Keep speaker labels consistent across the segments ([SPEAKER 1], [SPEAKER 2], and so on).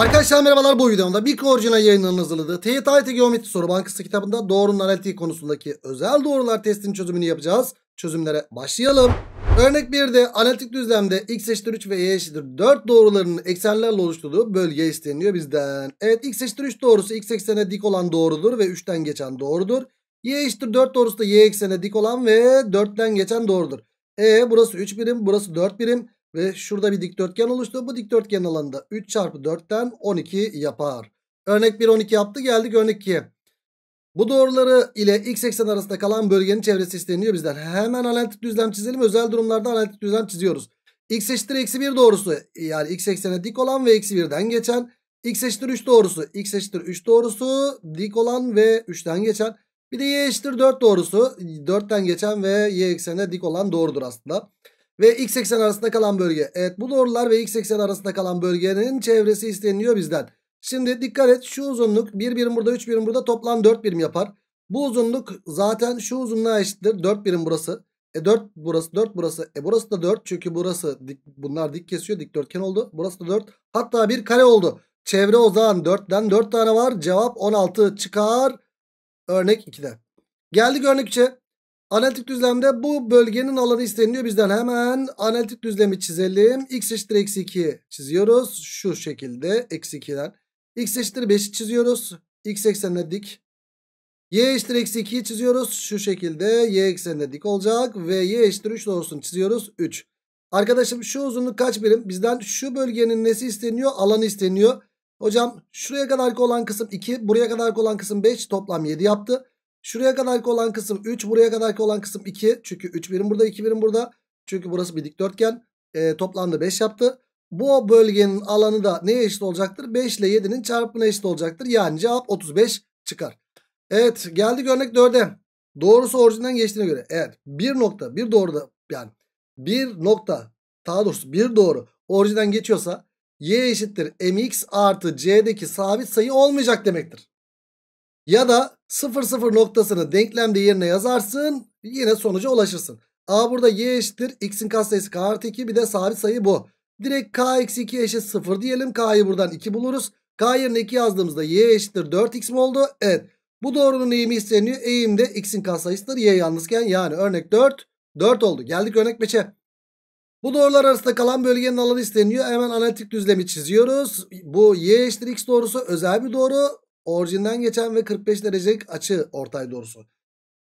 [SPEAKER 1] Arkadaşlar merhabalar bu videomda bir orijinal yayınlarının hazırladığı TYT AYT Geometri Soru Bankası kitabında doğrunun analitiği konusundaki özel doğrular testinin çözümünü yapacağız. Çözümlere başlayalım. Örnek 1'de analitik düzlemde x eşittir 3 ve y eşittir 4 doğrularının eksenlerle oluşturduğu bölge isteniyor bizden. Evet x eşittir 3 doğrusu x eksene dik olan doğrudur ve 3'ten geçen doğrudur. y eşittir 4 doğrusu da y eksene dik olan ve 4'ten geçen doğrudur. E burası 3 birim burası 4 birim. Ve şurada bir dikdörtgen oluştu. Bu dikdörtgen alanında 3 çarpı 4'ten 12 yapar. Örnek 1 12 yaptı geldik örnek 2'ye. Bu doğruları ile x eksen arasında kalan bölgenin çevresi isteniyor bizden. Hemen analitik düzlem çizelim. Özel durumlarda analitik düzlem çiziyoruz. x eşittir eksi 1 doğrusu yani x eksene dik olan ve eksi 1'den geçen. x eşittir 3 doğrusu x eşittir 3 doğrusu dik olan ve 3'ten geçen. Bir de y eşittir 4 doğrusu 4'ten geçen ve y eksene dik olan doğrudur aslında ve x eksen arasında kalan bölge. Evet bu doğrular ve x eksen arasında kalan bölgenin çevresi isteniliyor bizden. Şimdi dikkat et şu uzunluk 1 birim burada 3 birim burada toplam 4 birim yapar. Bu uzunluk zaten şu uzunluğa eşittir 4 birim burası. E 4 burası 4 burası. E burası da 4 çünkü burası dik, bunlar dik kesiyor dikdörtgen oldu. Burası da 4 hatta bir kare oldu. Çevre o zaman 4'ten 4 tane var. Cevap 16 çıkar. Örnek 2'de. Geldik örnek 3'e. Analitik düzlemde bu bölgenin alanı isteniliyor bizden. Hemen analitik düzlemi çizelim. X eşittir eksi 2 çiziyoruz. Şu şekilde eksi 2'den. X eşittir 5 çiziyoruz. X eksenine dik. Y eşittir eksi 2'yi çiziyoruz. Şu şekilde y eksenine dik olacak. Ve y eşittir 3 doğrusunu çiziyoruz. 3. Arkadaşım şu uzunluk kaç birim? Bizden şu bölgenin nesi isteniyor? Alanı isteniyor. Hocam şuraya kadar olan kısım 2. Buraya kadar olan kısım 5. Toplam 7 yaptı. Şuraya kadarki olan kısım 3. Buraya kadarki olan kısım 2. Çünkü 3 birim burada 2 birim burada. Çünkü burası bir dikdörtgen. E, toplamda 5 yaptı. Bu bölgenin alanı da neye eşit olacaktır? 5 ile 7'nin çarpımına eşit olacaktır. Yani cevap 35 çıkar. Evet geldik örnek 4'e. Doğrusu orijinden geçtiğine göre. eğer bir nokta bir doğru da yani bir nokta daha doğrusu bir doğru orijinden geçiyorsa y eşittir mx artı c'deki sabit sayı olmayacak demektir. Ya da 0 0 noktasını denklemde yerine yazarsın. Yine sonuca ulaşırsın. A burada y eşittir. X'in katsayısı k artı 2 bir de sabit sayı bu. Direkt k eksi 2 eşit 0 diyelim. K'yı buradan 2 buluruz. K yerine 2 yazdığımızda y eşittir 4x mi oldu? Evet. Bu doğrunun eğimi isteniyor. Eğim de x'in katsayısıdır. Y yalnızken yani örnek 4. 4 oldu. Geldik örnek 5'e. Bu doğrular arasında kalan bölgenin alanı isteniyor. Hemen analitik düzlemi çiziyoruz. Bu y eşittir x doğrusu özel bir doğru. Orijinden geçen ve 45 derecelik açı ortay doğrusu.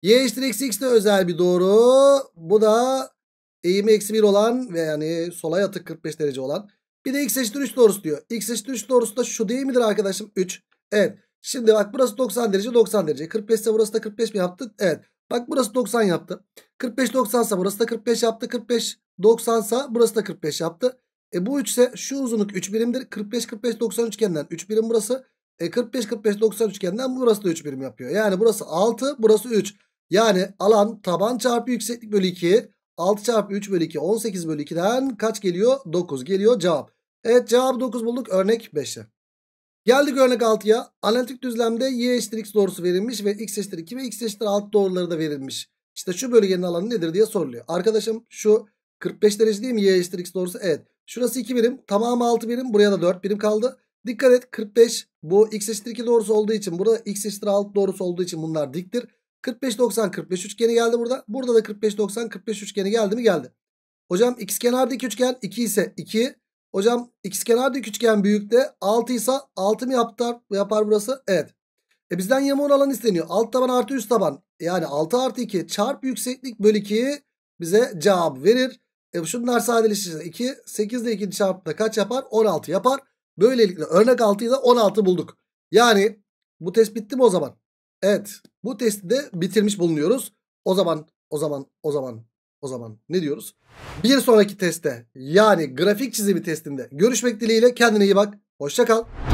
[SPEAKER 1] Y eşittir eksi x de özel bir doğru. Bu da eğimi eksi 1 olan ve yani sola yatık 45 derece olan. Bir de x eşittir 3 doğrusu diyor. x eşittir 3 doğrusu da şu değil midir arkadaşım? 3. Evet. Şimdi bak burası 90 derece 90 derece. 45 ise burası da 45 mi yaptı? Evet. Bak burası 90 yaptı. 45 90 ise burası da 45 yaptı. 45 90 ise burası da 45 yaptı. E bu 3 ise şu uzunluk 3 birimdir. 45 45 90 üçgeninden 3 birim burası. E 45 45 90 üçgenden burası da 3 birim yapıyor. Yani burası 6 burası 3. Yani alan taban çarpı yükseklik bölü 2. 6 çarpı 3 bölü 2 18 bölü 2'den kaç geliyor? 9 geliyor cevap. Evet cevap 9 bulduk örnek 5'e. Geldik örnek 6'ya. Analitik düzlemde y eşittir x doğrusu verilmiş ve x eşittir 2 ve x eşittir 6 doğruları da verilmiş. İşte şu bölgenin alanı nedir diye soruluyor. Arkadaşım şu 45 derece değil mi y eşittir x doğrusu? Evet. Şurası 2 birim. Tamamı 6 birim. Buraya da 4 birim kaldı. Dikkat et 45 bu x eşittir 2 doğrusu olduğu için burada x eşittir 6 doğrusu olduğu için bunlar diktir. 45 90 45 üçgeni geldi burada. Burada da 45 90 45 üçgeni geldi mi geldi. Hocam x kenarda iki üçgen 2 ise 2. Hocam x kenarda iki üçgen de 6 ise 6 mı yapar, yapar burası? Evet. E bizden yamuğun alanı isteniyor. Alt taban artı üst taban. Yani 6 artı 2 çarp yükseklik bölü 2 bize cevap verir. E şunlar sadeleşirse 2. 8 ile 2 çarptığında kaç yapar? 16 yapar. Böylelikle örnek 6'yı da 16 bulduk. Yani bu test bitti mi o zaman? Evet. Bu testi de bitirmiş bulunuyoruz. O zaman o zaman o zaman o zaman ne diyoruz? Bir sonraki teste, yani grafik çizimi testinde görüşmek dileğiyle kendine iyi bak. Hoşça kal.